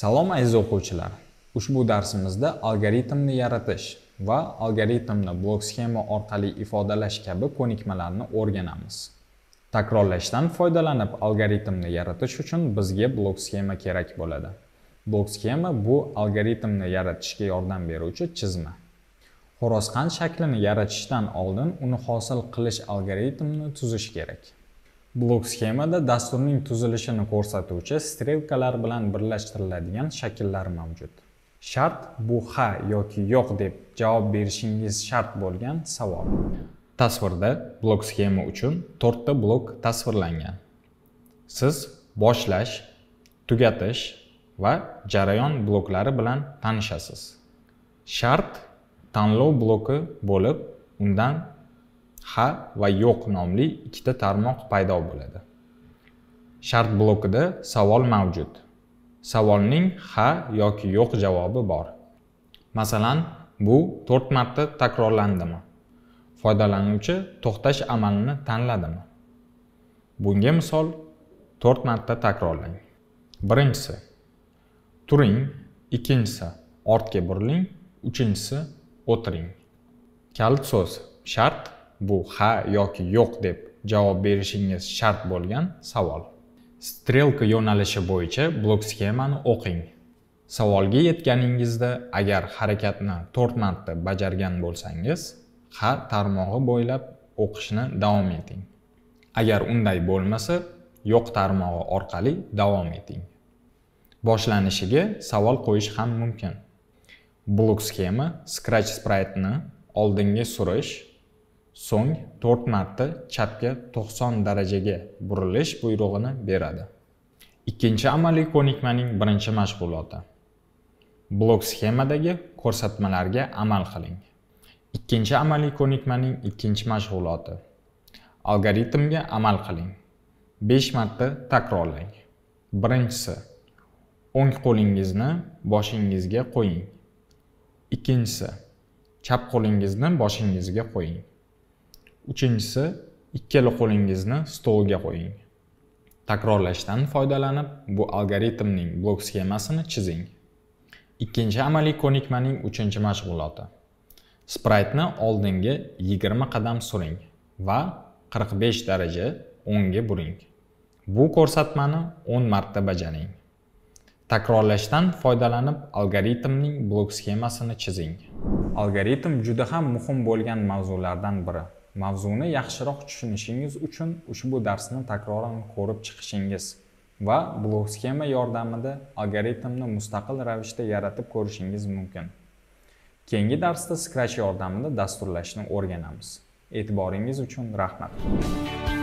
Salom aziz o'quvchilar. Ushbu darsimizda algoritmni yaratish va algoritmni blok sxema orqali ifodalash kabi ko'nikmalarni o'rganamiz. Takrorlashdan foydalanib algoritmni yaratish uchun bizga blok sxema kerak bo'ladi. Blok sxema bu algoritmni yaratishga yordam beruvchi chizma. Xorosqan shaklini yaratishdan oldin uni hosil qilish algoritmini tuzish kerak. Blok sxemada dasturning tuzilishini ko'rsatuvchi strelkalar bilan birlashtiriladigan shakllar mavjud. Shart bu ha yoki yo'q deb javob berishingiz shart bo'lgan savol. Tasvirda blok sxema uchun 4 ta blok tasvirlangan. Siz boshlash, tugatish va jarayon bloklari bilan tanishasiz. Shart tanlov bloki bo'lib, undan ha va yo'q nomli ikkita tarmoq paydo bo'ladi shart blokida savol mavjud savolning ha yoki yo'q javobi bor masalan bu to'rt marta takrorlandimi foydalanuvchi to'xtash amalini tanladimi bunga misol to'rt marta takrorlang birinchisi turing ikkinchisi ortga buriling uchinchisi o'tiring kalit so'z shart bu ha yoki yo'q deb javob berishingiz shart bo'lgan savol strelka yo'nalishi bo'yicha blok sxemani o'qing savolga yetganingizda agar harakatni to'rt marta bajargan bo'lsangiz ha tarmog'i bo'ylab o'qishni davom eting agar unday bo'lmasa yo'q tarmog'i orqali davom eting boshlanishiga savol qo'yish ham mumkin blok sxema scratch spraytni oldinga surish so'ng 4 marta chapga 90 darajaga burilish buyrug'ini beradi. Ikkinchi amaliy ko'nikmaning birinchi mashg'uloti. Blok sxemadagi ko'rsatmalarga amal qiling. Ikkinchi amaliy ko'nikmaning ikkinchi mashg'uloti. Algoritmga amal qiling. 5 marta takrorlang. Birinchisi o'ng qo'lingizni boshingizga qo'ying. Ikkinchisi chap qo'lingizni boshingizga qo'ying. uchinchisi ikkala qo'lingizni stolga qo'ying takrorlashdan foydalanib bu algoritmning blok sxemasini chizing ikkinchi amaliy ko'nikmaning uchinchi mashg'uloti spraytni oldinga 20 qadam suring va 45 daraja o'ngga buring bu ko'rsatmani 10 marta bajaring takrorlashdan foydalanib algoritmning blok sxemasini chizing algoritm juda ham muhim bo'lgan mavzulardan biri mavzuni yaxshiroq tushunishingiz uchun ushbu darsni takroran ko'rib chiqishingiz va blok sxema yordamida algoritmni mustaqil ravishda yaratib ko'rishingiz mumkin. Keyingi darsda Scratch yordamida dasturlashni o'rganamiz. E'tiboringiz uchun rahmat.